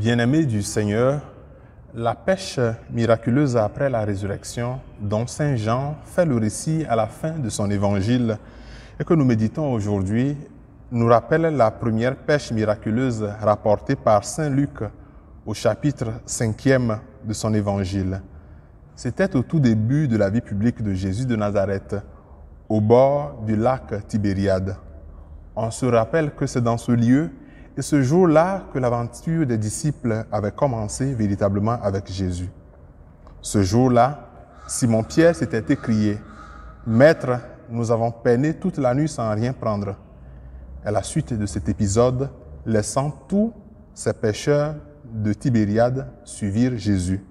Bien-aimés du Seigneur, la pêche miraculeuse après la résurrection, dont Saint Jean fait le récit à la fin de son évangile et que nous méditons aujourd'hui, nous rappelle la première pêche miraculeuse rapportée par Saint Luc au chapitre 5e de son évangile. C'était au tout début de la vie publique de Jésus de Nazareth, au bord du lac Tibériade. On se rappelle que c'est dans ce lieu et ce jour-là que l'aventure des disciples avait commencé véritablement avec Jésus. Ce jour-là, Simon-Pierre s'était écrié, Maître, nous avons peiné toute la nuit sans rien prendre. À la suite de cet épisode, laissant tous ces pêcheurs de Tibériade suivre Jésus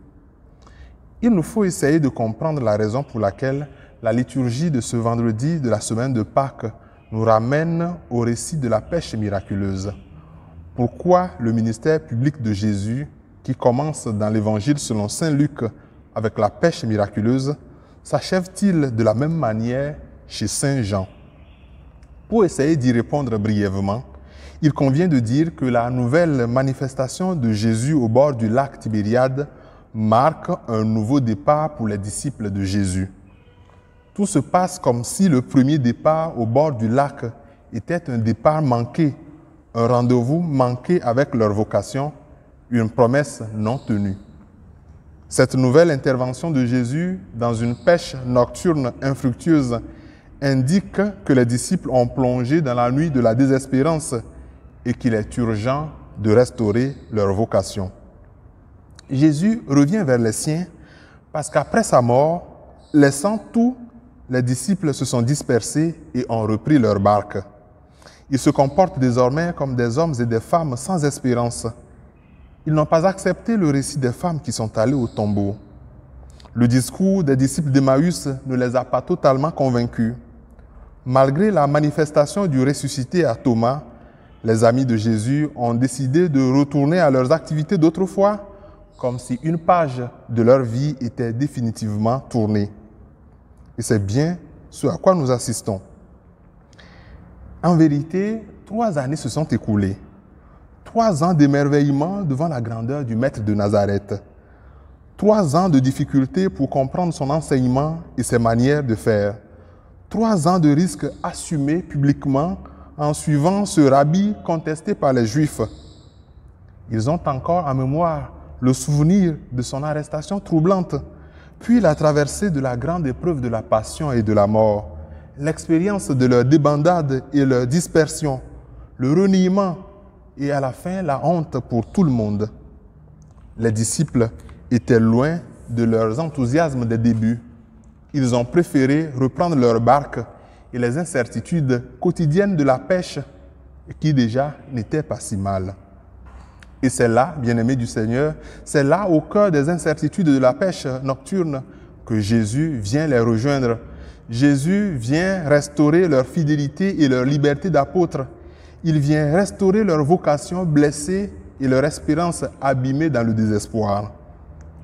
il nous faut essayer de comprendre la raison pour laquelle la liturgie de ce vendredi de la semaine de Pâques nous ramène au récit de la pêche miraculeuse. Pourquoi le ministère public de Jésus, qui commence dans l'Évangile selon Saint Luc avec la pêche miraculeuse, s'achève-t-il de la même manière chez Saint Jean Pour essayer d'y répondre brièvement, il convient de dire que la nouvelle manifestation de Jésus au bord du lac Tibériade marque un nouveau départ pour les disciples de Jésus. Tout se passe comme si le premier départ au bord du lac était un départ manqué, un rendez-vous manqué avec leur vocation, une promesse non tenue. Cette nouvelle intervention de Jésus dans une pêche nocturne infructueuse indique que les disciples ont plongé dans la nuit de la désespérance et qu'il est urgent de restaurer leur vocation. Jésus revient vers les siens parce qu'après sa mort, laissant tout, les disciples se sont dispersés et ont repris leur barque. Ils se comportent désormais comme des hommes et des femmes sans espérance. Ils n'ont pas accepté le récit des femmes qui sont allées au tombeau. Le discours des disciples d'Emmaüs ne les a pas totalement convaincus. Malgré la manifestation du ressuscité à Thomas, les amis de Jésus ont décidé de retourner à leurs activités d'autrefois comme si une page de leur vie était définitivement tournée. Et c'est bien ce à quoi nous assistons. En vérité, trois années se sont écoulées. Trois ans d'émerveillement devant la grandeur du Maître de Nazareth. Trois ans de difficultés pour comprendre son enseignement et ses manières de faire. Trois ans de risques assumés publiquement en suivant ce rabbi contesté par les Juifs. Ils ont encore en mémoire le souvenir de son arrestation troublante, puis la traversée de la grande épreuve de la passion et de la mort, l'expérience de leur débandade et leur dispersion, le reniement et à la fin la honte pour tout le monde. Les disciples étaient loin de leurs enthousiasmes des débuts. Ils ont préféré reprendre leur barque et les incertitudes quotidiennes de la pêche qui déjà n'étaient pas si mal. Et c'est là, bien-aimé du Seigneur, c'est là au cœur des incertitudes de la pêche nocturne que Jésus vient les rejoindre. Jésus vient restaurer leur fidélité et leur liberté d'apôtre. Il vient restaurer leur vocation blessée et leur espérance abîmée dans le désespoir.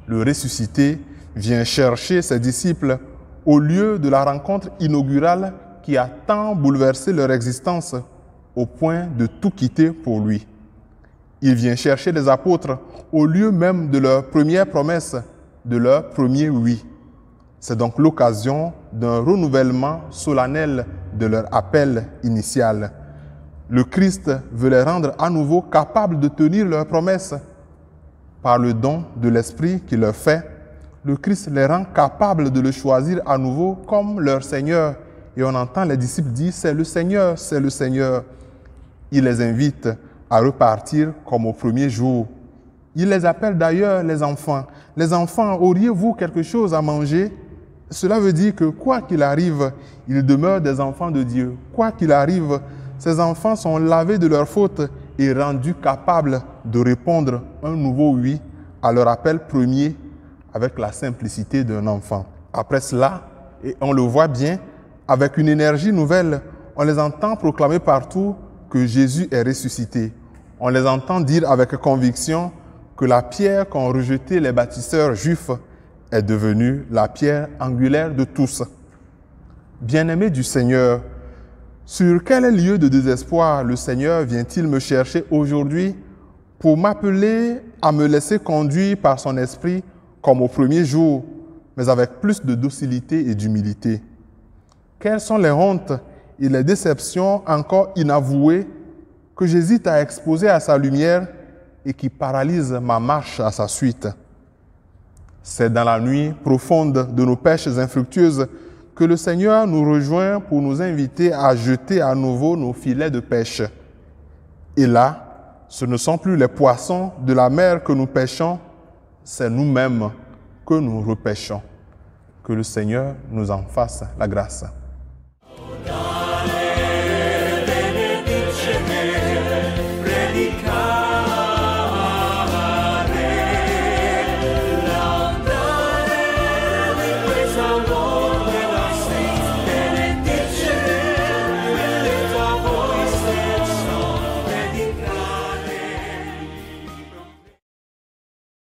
Le ressuscité vient chercher ses disciples au lieu de la rencontre inaugurale qui a tant bouleversé leur existence au point de tout quitter pour lui. Il vient chercher les apôtres au lieu même de leur première promesse, de leur premier oui. C'est donc l'occasion d'un renouvellement solennel de leur appel initial. Le Christ veut les rendre à nouveau capables de tenir leurs promesses. Par le don de l'Esprit qui leur fait, le Christ les rend capables de le choisir à nouveau comme leur Seigneur. Et on entend les disciples dire, c'est le Seigneur, c'est le Seigneur. Il les invite à repartir comme au premier jour. Il les appelle d'ailleurs les enfants. Les enfants, auriez-vous quelque chose à manger Cela veut dire que quoi qu'il arrive, ils demeurent des enfants de Dieu. Quoi qu'il arrive, ces enfants sont lavés de leurs fautes et rendus capables de répondre un nouveau oui à leur appel premier avec la simplicité d'un enfant. Après cela, et on le voit bien, avec une énergie nouvelle, on les entend proclamer partout que Jésus est ressuscité on les entend dire avec conviction que la pierre qu'ont rejetée les bâtisseurs juifs est devenue la pierre angulaire de tous. Bien-aimé du Seigneur, sur quel lieu de désespoir le Seigneur vient-il me chercher aujourd'hui pour m'appeler à me laisser conduire par son esprit comme au premier jour, mais avec plus de docilité et d'humilité Quelles sont les hontes et les déceptions encore inavouées que j'hésite à exposer à sa lumière et qui paralyse ma marche à sa suite. C'est dans la nuit profonde de nos pêches infructueuses que le Seigneur nous rejoint pour nous inviter à jeter à nouveau nos filets de pêche. Et là, ce ne sont plus les poissons de la mer que nous pêchons, c'est nous-mêmes que nous repêchons. Que le Seigneur nous en fasse la grâce.